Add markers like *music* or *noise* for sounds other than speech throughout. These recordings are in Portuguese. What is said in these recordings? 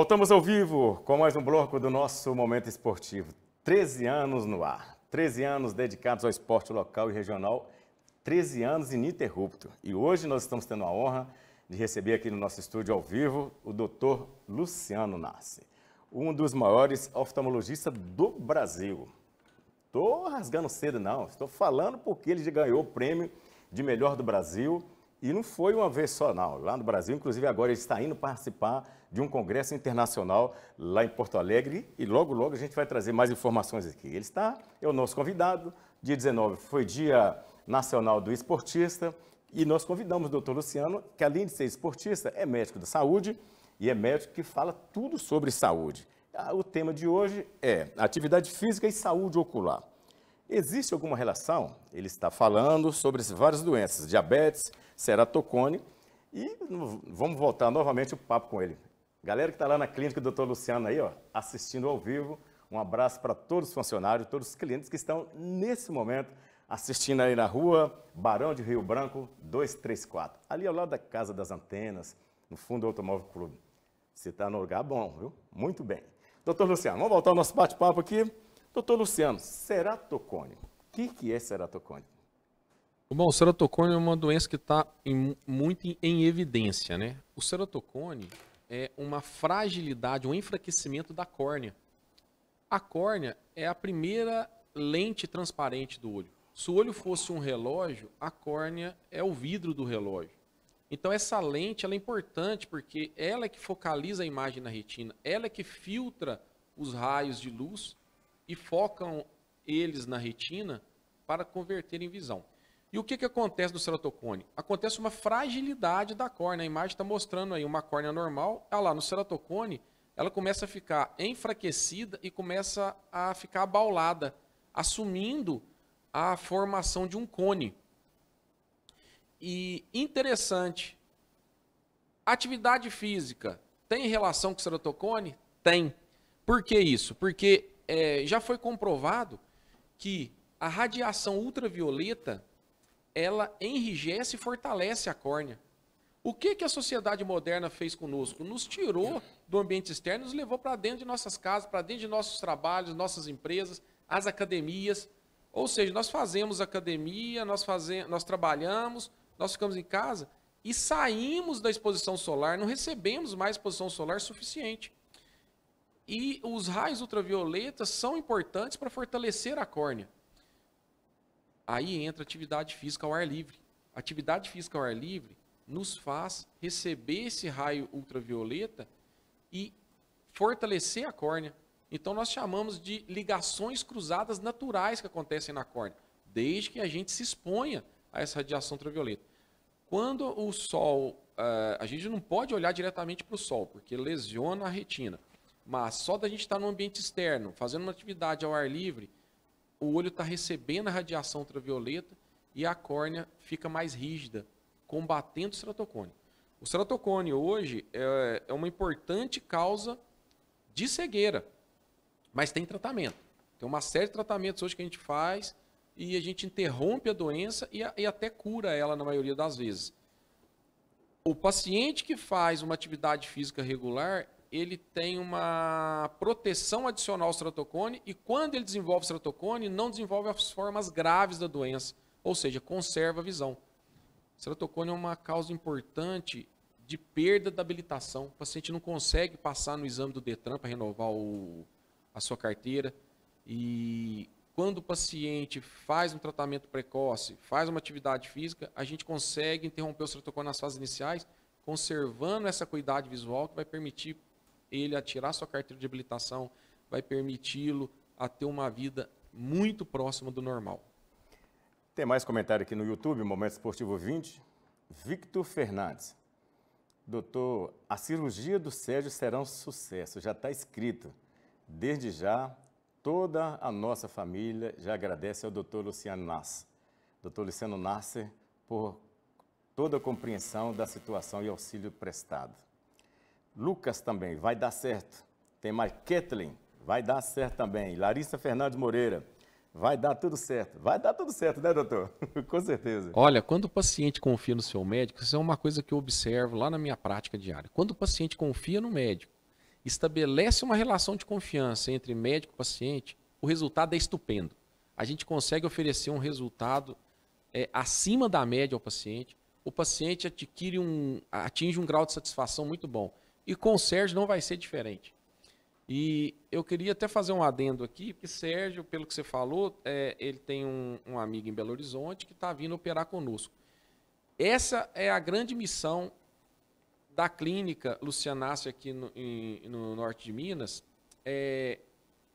Voltamos ao vivo com mais um bloco do nosso Momento Esportivo. 13 anos no ar, 13 anos dedicados ao esporte local e regional, 13 anos ininterrupto. E hoje nós estamos tendo a honra de receber aqui no nosso estúdio ao vivo o doutor Luciano Nasce, um dos maiores oftalmologistas do Brasil. Estou rasgando cedo, não. Estou falando porque ele já ganhou o prêmio de melhor do Brasil e não foi uma vez só, não. Lá no Brasil, inclusive agora ele está indo participar de um congresso internacional lá em Porto Alegre e logo, logo a gente vai trazer mais informações aqui. Ele está, é o nosso convidado. Dia 19 foi Dia Nacional do Esportista e nós convidamos o doutor Luciano, que além de ser esportista, é médico da saúde e é médico que fala tudo sobre saúde. Ah, o tema de hoje é atividade física e saúde ocular. Existe alguma relação? Ele está falando sobre várias doenças, diabetes, Será E vamos voltar novamente o papo com ele. Galera que está lá na clínica do Dr. Luciano aí, ó, assistindo ao vivo, um abraço para todos os funcionários, todos os clientes que estão nesse momento assistindo aí na rua Barão de Rio Branco 234, ali ao lado da Casa das Antenas, no fundo do Automóvel Clube. Você está no lugar bom, viu? Muito bem. Doutor Luciano, vamos voltar ao nosso bate-papo aqui. Doutor Luciano, ceratocone. O que, que é ceratocone? Bom, o serotocone é uma doença que está muito em evidência, né? O serotocone é uma fragilidade, um enfraquecimento da córnea. A córnea é a primeira lente transparente do olho. Se o olho fosse um relógio, a córnea é o vidro do relógio. Então essa lente é importante porque ela é que focaliza a imagem na retina, ela é que filtra os raios de luz e focam eles na retina para converter em visão. E o que, que acontece no ceratocone? Acontece uma fragilidade da córnea. A imagem está mostrando aí uma córnea normal. Olha lá, no ceratocone, ela começa a ficar enfraquecida e começa a ficar abaulada, assumindo a formação de um cone. E interessante, atividade física tem relação com ceratocone? Tem. Por que isso? Porque é, já foi comprovado que a radiação ultravioleta ela enrijece e fortalece a córnea. O que, que a sociedade moderna fez conosco? Nos tirou do ambiente externo, nos levou para dentro de nossas casas, para dentro de nossos trabalhos, nossas empresas, as academias. Ou seja, nós fazemos academia, nós, fazemos, nós trabalhamos, nós ficamos em casa e saímos da exposição solar, não recebemos mais exposição solar suficiente. E os raios ultravioletas são importantes para fortalecer a córnea. Aí entra atividade física ao ar livre. Atividade física ao ar livre nos faz receber esse raio ultravioleta e fortalecer a córnea. Então nós chamamos de ligações cruzadas naturais que acontecem na córnea, desde que a gente se exponha a essa radiação ultravioleta. Quando o sol, eh, a gente não pode olhar diretamente para o sol, porque lesiona a retina. Mas só da gente estar no ambiente externo, fazendo uma atividade ao ar livre, o olho está recebendo a radiação ultravioleta e a córnea fica mais rígida, combatendo o ceratocone. O ceratocone hoje é, é, uma importante causa de cegueira, mas tem tratamento. Tem uma série de tratamentos hoje que a gente faz e a gente interrompe a doença e, e até cura ela na maioria das vezes. O paciente que faz uma atividade física regular, ele tem uma proteção adicional ao estreptocone e quando ele desenvolve estreptocone, não desenvolve as formas graves da doença, ou seja, conserva a visão. Estreptocone é uma causa importante de perda da habilitação. O paciente não consegue passar no exame do Detran para renovar o, a sua carteira. E quando o paciente faz um tratamento precoce, faz uma atividade física, a gente consegue interromper o estreptocone nas fases iniciais, conservando essa cuidade visual que vai permitir ele a tirar sua carteira de habilitação, vai permiti-lo a ter uma vida muito próxima do normal. Tem mais comentário aqui no YouTube, Momento Esportivo 20. Victor Fernandes. Doutor, a cirurgia do Sérgio será um sucesso, já está escrito. Desde já, toda a nossa família já agradece ao doutor Luciano Nasser. Doutor Luciano Nasser, por toda a compreensão da situação e auxílio prestado. Lucas também, vai dar certo. Tem mais Kathleen, vai dar certo também. Larissa Fernandes Moreira, vai dar tudo certo. Vai dar tudo certo, né, doutor? *laughs* Com certeza. Olha, quando o paciente confia no seu médico, isso é uma coisa que eu observo lá na minha prática diária. Quando o paciente confia no médico, estabelece uma relação de confiança entre médico e paciente, o resultado é estupendo. A gente consegue oferecer um resultado é, acima da média ao paciente. O paciente adquire um, atinge um grau de satisfação muito bom. E com o Sérgio não vai ser diferente. E eu queria até fazer um adendo aqui, porque Sérgio, pelo que você falou, é, ele tem um, um amigo em Belo Horizonte que está vindo operar conosco. Essa é a grande missão da clínica Lucianácio aqui no, em, no, norte de Minas, é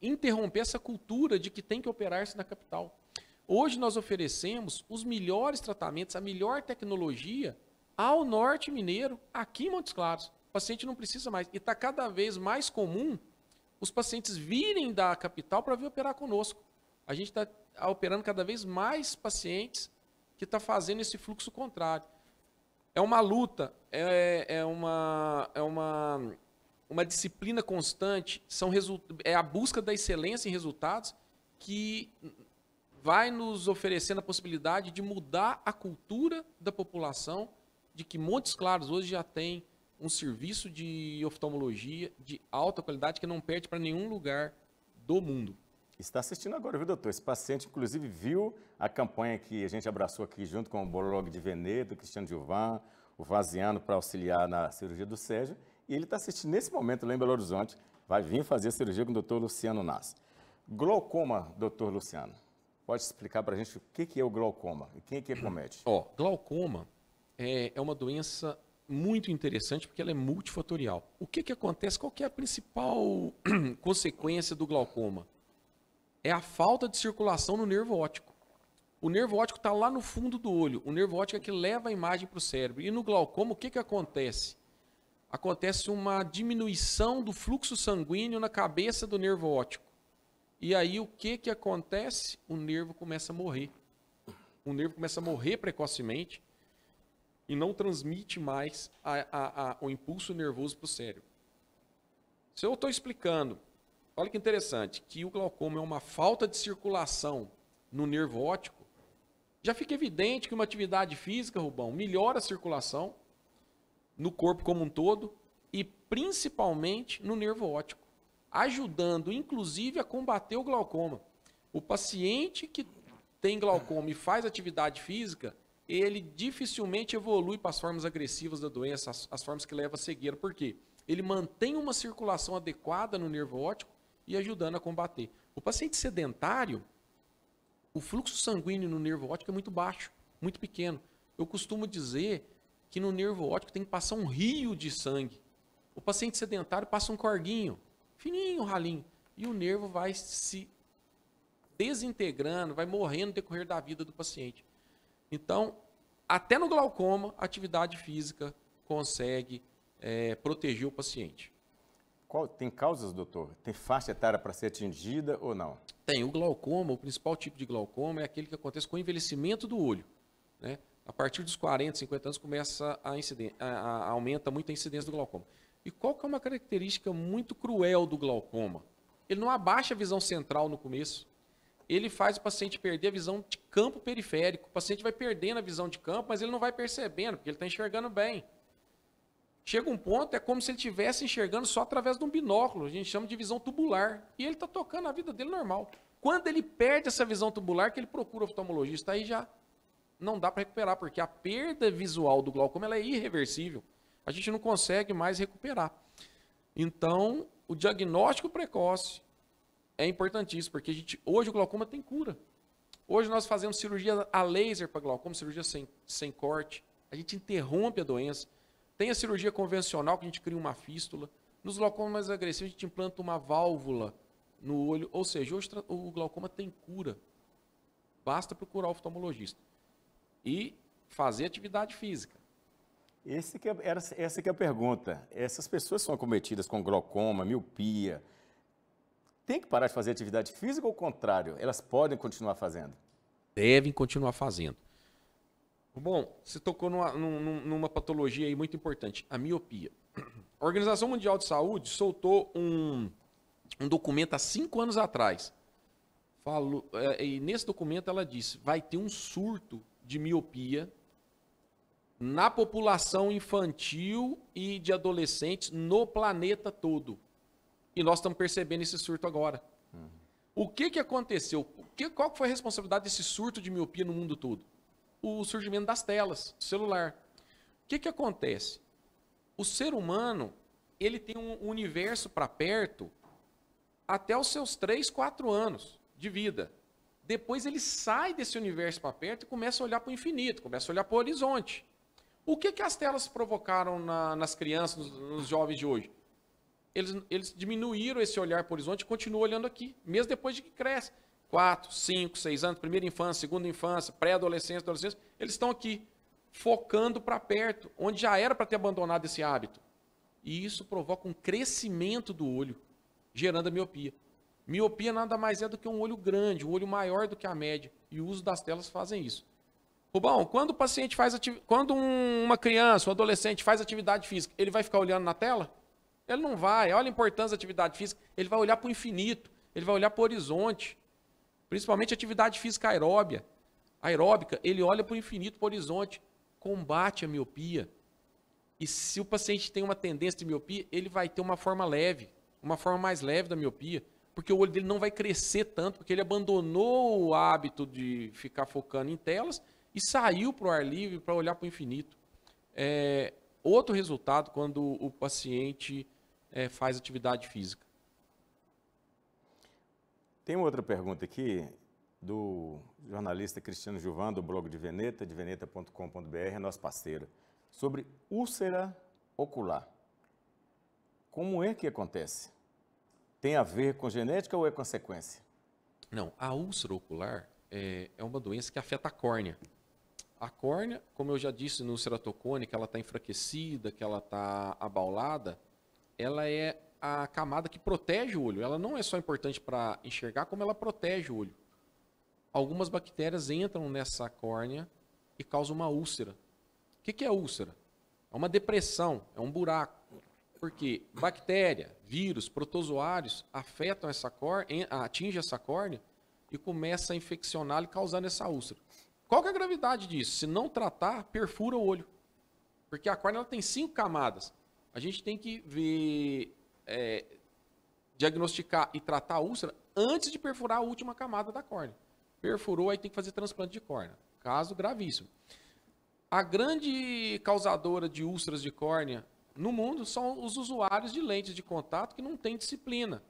interromper essa cultura de que tem que operar-se na capital. Hoje nós oferecemos os melhores tratamentos, a melhor tecnologia ao norte mineiro, aqui em Montes Claros. O paciente não precisa mais. E está cada vez mais comum os pacientes virem da capital para vir operar conosco. A gente está tá operando cada vez mais pacientes que está fazendo esse fluxo contrário. É uma luta, é, é, uma, é uma, uma disciplina constante, são é a busca da excelência em resultados que vai nos oferecendo a possibilidade de mudar a cultura da população de que Montes Claros hoje já tem um serviço de oftalmologia de alta qualidade que não perde para nenhum lugar do mundo. Está assistindo agora, viu, doutor? Esse paciente, inclusive, viu a campanha que a gente abraçou aqui junto com o Borolog de Veneto, Cristiano Gilvan, o Vaziano para auxiliar na cirurgia do Sérgio. E ele está assistindo nesse momento lá em Belo Horizonte. Vai vir fazer a cirurgia com o doutor Luciano Nas. Glaucoma, doutor Luciano. Pode explicar para a gente o que, que é o glaucoma e quem é que é comete? Ó, glaucoma é, é uma doença muito interessante porque ela é multifatorial. O que, que acontece? Qual que é a principal *clears throat* consequência do glaucoma? É a falta de circulação no nervo óptico. O nervo óptico está lá no fundo do olho. O nervo óptico é que leva a imagem para o cérebro. E no glaucoma, o que, que acontece? Acontece uma diminuição do fluxo sanguíneo na cabeça do nervo óptico. E aí o que, que acontece? O nervo começa a morrer. O nervo começa a morrer precocemente e não transmite mais a, a, a, o impulso nervoso para o cérebro. Se eu estou explicando, olha que interessante, que o glaucoma é uma falta de circulação no nervo óptico, já fica evidente que uma atividade física, Rubão, melhora a circulação no corpo como um todo e principalmente no nervo óptico, ajudando inclusive a combater o glaucoma. O paciente que tem glaucoma e faz atividade física, ele dificilmente evolui para as formas agressivas da doença, as, as formas que levam à cegueira. Por quê? Ele mantém uma circulação adequada no nervo óptico e ajudando a combater. O paciente sedentário, o fluxo sanguíneo no nervo óptico é muito baixo, muito pequeno. Eu costumo dizer que no nervo óptico tem que passar um rio de sangue. O paciente sedentário passa um corguinho, fininho, ralinho, e o nervo vai se desintegrando, vai morrendo no decorrer da vida do paciente. Então, até no glaucoma, a atividade física consegue é, proteger o paciente. Qual, tem causas, doutor? Tem faixa etária para ser atingida ou não? Tem. O glaucoma, o principal tipo de glaucoma, é aquele que acontece com o envelhecimento do olho. Né? A partir dos 40, 50 anos, começa a, a, a aumenta muito a incidência do glaucoma. E qual que é uma característica muito cruel do glaucoma? Ele não abaixa a visão central no começo ele faz o paciente perder a visão de campo periférico. O paciente vai perdendo a visão de campo, mas ele não vai percebendo, porque ele está enxergando bem. Chega um ponto, é como se ele estivesse enxergando só através de um binóculo, a gente chama de visão tubular. E ele está tocando a vida dele normal. Quando ele perde essa visão tubular, que ele procura o oftalmologista, aí já não dá para recuperar, porque a perda visual do glaucoma é irreversível. A gente não consegue mais recuperar. Então, o diagnóstico precoce, é importantíssimo, porque a gente, hoje o glaucoma tem cura. Hoje nós fazemos cirurgia a laser para glaucoma, cirurgia sem, sem corte. A gente interrompe a doença. Tem a cirurgia convencional, que a gente cria uma fístula. Nos glaucomas mais agressivos, a gente implanta uma válvula no olho. Ou seja, hoje o glaucoma tem cura. Basta procurar o oftalmologista. E fazer atividade física. Esse que é, essa que é a pergunta. Essas pessoas são acometidas com glaucoma, miopia, tem que parar de fazer atividade física ou ao contrário? Elas podem continuar fazendo? Devem continuar fazendo. Bom, você tocou numa, numa patologia aí muito importante, a miopia. A Organização Mundial de Saúde soltou um, um documento há cinco anos atrás. Falo, é, e nesse documento ela disse: vai ter um surto de miopia na população infantil e de adolescentes no planeta todo. E nós estamos percebendo esse surto agora. Uhum. O que, que aconteceu? O que, qual foi a responsabilidade desse surto de miopia no mundo todo? O surgimento das telas, celular. O que, que acontece? O ser humano ele tem um universo para perto até os seus 3, 4 anos de vida. Depois ele sai desse universo para perto e começa a olhar para o infinito, começa a olhar para o horizonte. O que, que as telas provocaram na, nas crianças, nos, nos jovens de hoje? eles, eles diminuíram esse olhar para o horizonte e continuam olhando aqui, mesmo depois de que cresce. 4, 5, 6 anos, primeira infância, segunda infância, pré-adolescência, adolescência, eles estão aqui focando para perto, onde já era para ter abandonado esse hábito. E isso provoca um crescimento do olho, gerando a miopia. Miopia nada mais é do que um olho grande, um olho maior do que a média, e o uso das telas fazem isso. Rubão, quando o paciente faz quando um, uma criança, um adolescente faz atividade física, ele vai ficar olhando na tela? Ele não vai. Olha a importância da atividade física. Ele vai olhar para o infinito. Ele vai olhar para o horizonte. Principalmente atividade física aeróbia. Aeróbica, ele olha para o infinito, para o horizonte. Combate a miopia. E se o paciente tem uma tendência de miopia, ele vai ter uma forma leve, uma forma mais leve da miopia, porque o olho dele não vai crescer tanto, porque ele abandonou o hábito de ficar focando em telas e saiu para o ar livre para olhar para o infinito. É, outro resultado quando o paciente é, faz atividade física. Tem outra pergunta aqui do jornalista Cristiano Gilvan, do blog de Veneta, de veneta.com.br, nosso parceiro, sobre úlcera ocular. Como é que acontece? Tem a ver com genética ou é consequência? Não, a úlcera ocular é, é uma doença que afeta a córnea. A córnea, como eu já disse no ceratocone, que ela está enfraquecida, que ela está abaulada, ela é a camada que protege o olho. Ela não é só importante para enxergar, como ela protege o olho. Algumas bactérias entram nessa córnea e causam uma úlcera. O que, que é úlcera? É uma depressão, é um buraco. Porque bactéria, vírus, protozoários afetam essa córnea, atingem essa córnea e começa a infeccionar e causando essa úlcera. Qual que é a gravidade disso? Se não tratar, perfura o olho. Porque a córnea ela tem cinco camadas. A gente tem que ver, é, diagnosticar e tratar a úlcera antes de perfurar a última camada da córnea. Perfurou, aí tem que fazer transplante de córnea. Caso gravíssimo. A grande causadora de úlceras de córnea no mundo são os usuários de lentes de contato que não têm disciplina.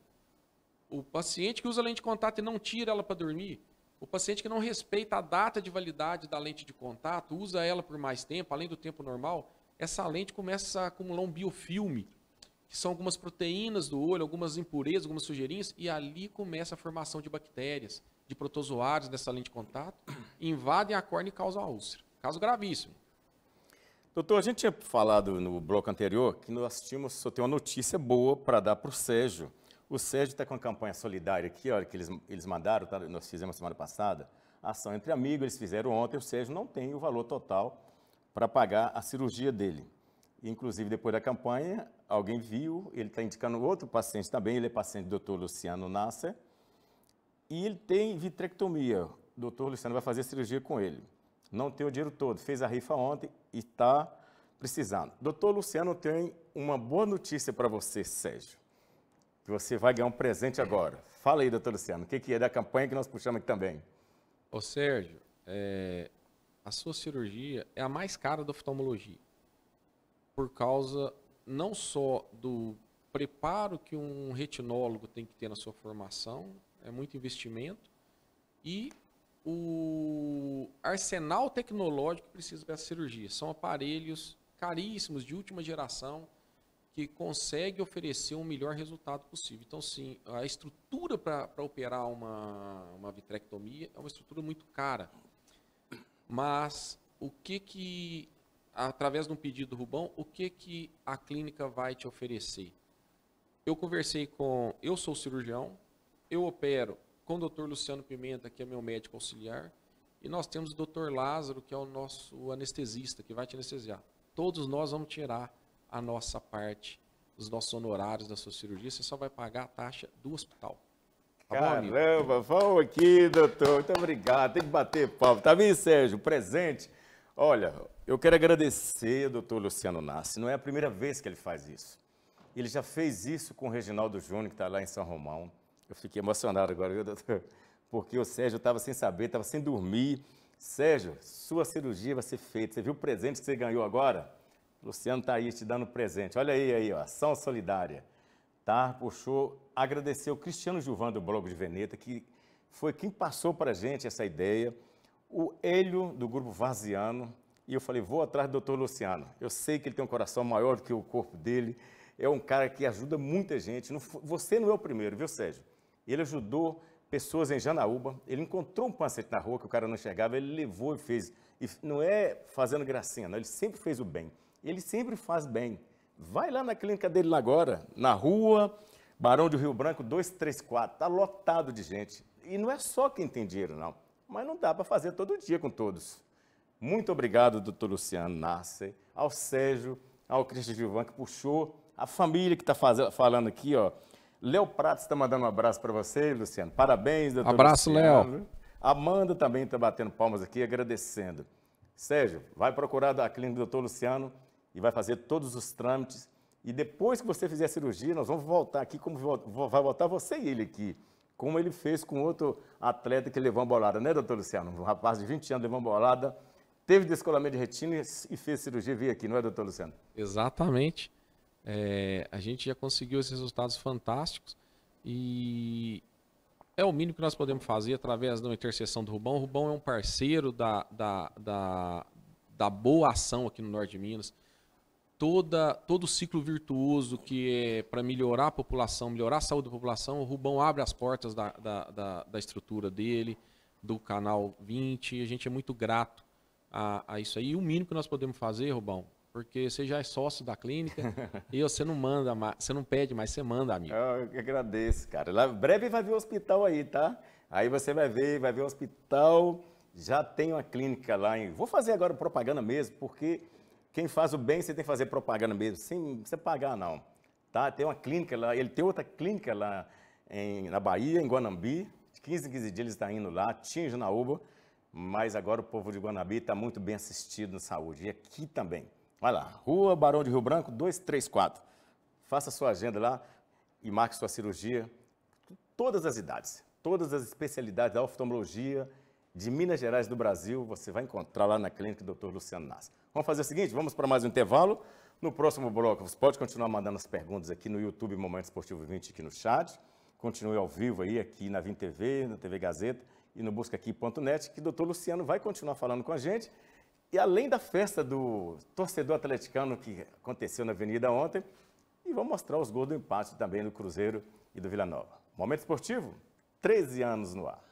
O paciente que usa lente de contato e não tira ela para dormir, o paciente que não respeita a data de validade da lente de contato, usa ela por mais tempo, além do tempo normal, essa lente começa a acumular um biofilme, que são algumas proteínas do olho, algumas impurezas, algumas sujeirinhas, e ali começa a formação de bactérias, de protozoários nessa lente de contato, *clears throat* invadem a córnea e causam úlcera. Caso gravíssimo. Doutor, a gente tinha falado no bloco anterior que nós tínhamos, só tem uma notícia boa para dar para o Sérgio o Sérgio está com a campanha solidária aqui, olha, que eles, eles mandaram, tá, nós fizemos semana passada, ação entre amigos, eles fizeram ontem, o Sérgio não tem o valor total para pagar a cirurgia dele. Inclusive, depois da campanha, alguém viu, ele está indicando outro paciente também, ele é paciente do Dr. Luciano Nasser, e ele tem vitrectomia. O doutor Luciano vai fazer cirurgia com ele. Não tem o dinheiro todo, fez a rifa ontem e está precisando. Doutor Luciano tem uma boa notícia para você, Sérgio que você vai ganhar um presente agora. Fala aí, doutor Luciano, o que, que é da campanha que nós puxamos aqui também? Ô Sérgio, é, a sua cirurgia é a mais cara da oftalmologia. Por causa não só do preparo que um retinólogo tem que ter na sua formação, é muito investimento, e o arsenal tecnológico que precisa para essa cirurgia. São aparelhos caríssimos, de última geração, que consegue oferecer o melhor resultado possível. Então, sim, a estrutura para operar uma, uma vitrectomia é uma estrutura muito cara. Mas o que que, através de um pedido do Rubão, o que que a clínica vai te oferecer? Eu conversei com, eu sou cirurgião, eu opero com o Dr. Luciano Pimenta, que é meu médico auxiliar, e nós temos o Dr. Lázaro, que é o nosso anestesista, que vai te anestesiar. Todos nós vamos tirar a nossa parte, os nossos honorários da sua cirurgia, você só vai pagar a taxa do hospital. Tá Caramba, bom, vamos aqui, doutor. Muito obrigado. Tem que bater palma. Tá vendo, Sérgio? Presente. Olha, eu quero agradecer ao doutor Luciano Nassi. Não é a primeira vez que ele faz isso. Ele já fez isso com o Reginaldo Júnior, que está lá em São Romão. Eu fiquei emocionado agora, viu, doutor? Porque o Sérgio estava sem saber, estava sem dormir. Sérgio, sua cirurgia vai ser feita. Você viu o presente que você ganhou agora? Luciano está aí te dando presente. Olha aí, aí, ó, ação solidária. Tá? Puxou, agradeceu o Cristiano Gilvan do Bloco de Veneta, que foi quem passou para a gente essa ideia. O Hélio, do Grupo Vaziano, e eu falei, vou atrás do doutor Luciano. Eu sei que ele tem um coração maior do que o corpo dele. É um cara que ajuda muita gente. Você não é o primeiro, viu, Sérgio? Ele ajudou pessoas em Janaúba. Ele encontrou um pancete na rua que o cara não enxergava, ele levou e fez. E não é fazendo gracinha, não. Ele sempre fez o bem. Ele sempre faz bem. Vai lá na clínica dele lá agora, na rua Barão do Rio Branco 234. Está lotado de gente. E não é só quem tem dinheiro, não. Mas não dá para fazer todo dia com todos. Muito obrigado, doutor Luciano Nasser, ao Sérgio, ao Cristian Gilvan, que puxou, a família que está falando aqui, ó. Léo Pratos está mandando um abraço para você, Luciano. Parabéns, doutor. Abraço, Léo. Amanda também está batendo palmas aqui, agradecendo. Sérgio, vai procurar a clínica do doutor Luciano e vai fazer todos os trâmites. E depois que você fizer a cirurgia, nós vamos voltar aqui, como vai voltar você e ele aqui, como ele fez com outro atleta que levou uma bolada, né, doutor Luciano? Um rapaz de 20 anos levou uma bolada, teve descolamento de retina e fez cirurgia e veio aqui, não é, doutor Luciano? Exatamente. É, a gente já conseguiu esses resultados fantásticos e é o mínimo que nós podemos fazer através da intercessão do Rubão. O Rubão é um parceiro da, da, da, da boa ação aqui no Norte de Minas toda, todo o ciclo virtuoso que é para melhorar a população, melhorar a saúde da população, o Rubão abre as portas da, da, da, da estrutura dele, do canal 20, a gente é muito grato a, a, isso aí. E o mínimo que nós podemos fazer, Rubão, porque você já é sócio da clínica *laughs* e você não manda mais, você não pede mais, você manda, amigo. Eu agradeço, cara. Lá, breve vai ver o hospital aí, tá? Aí você vai ver, vai ver o hospital. Já tem uma clínica lá em. Vou fazer agora propaganda mesmo, porque quem faz o bem, você tem que fazer propaganda mesmo, sem você pagar, não. Tá? Tem uma clínica lá, ele tem outra clínica lá em, na Bahia, em Guanambi. De 15 em 15 dias ele está indo lá, tinha Janaúba, mas agora o povo de Guanambi está muito bem assistido na saúde. E aqui também. Vai lá, Rua Barão de Rio Branco, 234. Faça sua agenda lá e marque sua cirurgia. Todas as idades, todas as especialidades da oftalmologia, de Minas Gerais do Brasil, você vai encontrar lá na clínica do Dr. Luciano Nas. Vamos fazer o seguinte, vamos para mais um intervalo. No próximo bloco, você pode continuar mandando as perguntas aqui no YouTube Momento Esportivo 20 aqui no chat. Continue ao vivo aí aqui na Vim TV, na TV Gazeta e no buscaqui.net, que o doutor Luciano vai continuar falando com a gente. E além da festa do torcedor atleticano que aconteceu na Avenida ontem, e vamos mostrar os gols do empate também do Cruzeiro e do Vila Nova. Momento Esportivo, 13 anos no ar.